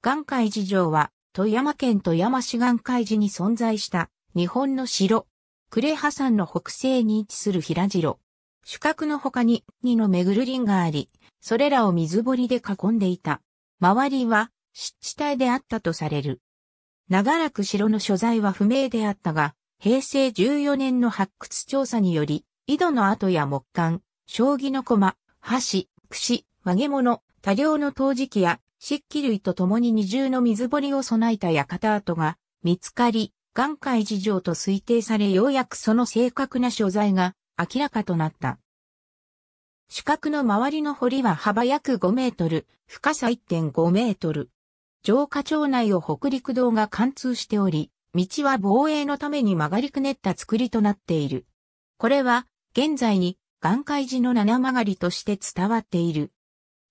岩海寺城は、富山県富山市岩海寺に存在した日本の城。呉羽山の北西に位置する平城。主角の他に2の巡る林があり、それらを水堀で囲んでいた。周りは湿地帯であったとされる。長らく城の所在は不明であったが、平成14年の発掘調査により、井戸の跡や木管、将棋の駒、箸、櫛、和げ物、多量の陶磁器や漆器類と共に二重の水堀を備えた館跡が見つかり、岩海事情と推定されようやくその正確な所在が明らかとなった。四角の周りの堀は幅約5メートル、深さ1.5メートル。城下町内を北陸道が貫通しており、道は防衛のために曲がりくねった作りとなっている。これは、現在に、岩海寺の七曲りとして伝わっている。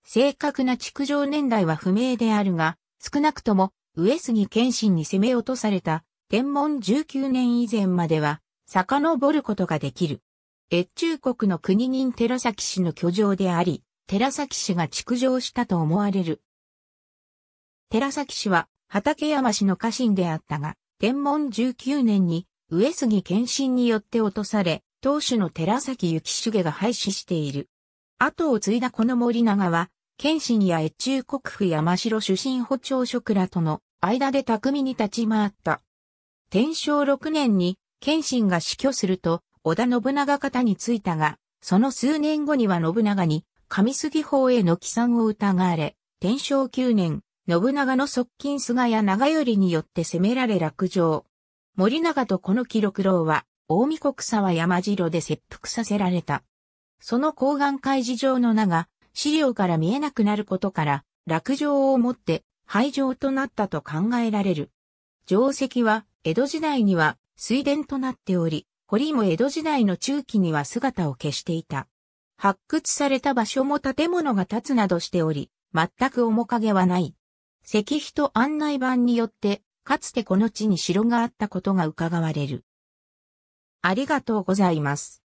正確な築城年代は不明であるが、少なくとも上杉謙信に攻め落とされた天文19年以前までは遡ることができる。越中国の国人寺崎氏の居城であり、寺崎氏が築城したと思われる。寺崎氏は畠山氏の家臣であったが、天文19年に上杉謙信によって落とされ、当主の寺崎幸重が廃止している。後を継いだこの森長は、謙信や越中国府山城出身補聴職らとの間で巧みに立ち回った。天正6年に謙信が死去すると織田信長方についたが、その数年後には信長に上杉法への帰参を疑われ、天正9年、信長の側近菅谷長頼によって攻められ落城。森長とこの記録楼は、大見国沢山城で切腹させられた。その高岸会事場の名が、資料から見えなくなることから、落城をもって廃城となったと考えられる。城石は、江戸時代には水田となっており、堀も江戸時代の中期には姿を消していた。発掘された場所も建物が建つなどしており、全く面影はない。石碑と案内板によって、かつてこの地に城があったことが伺われる。ありがとうございます。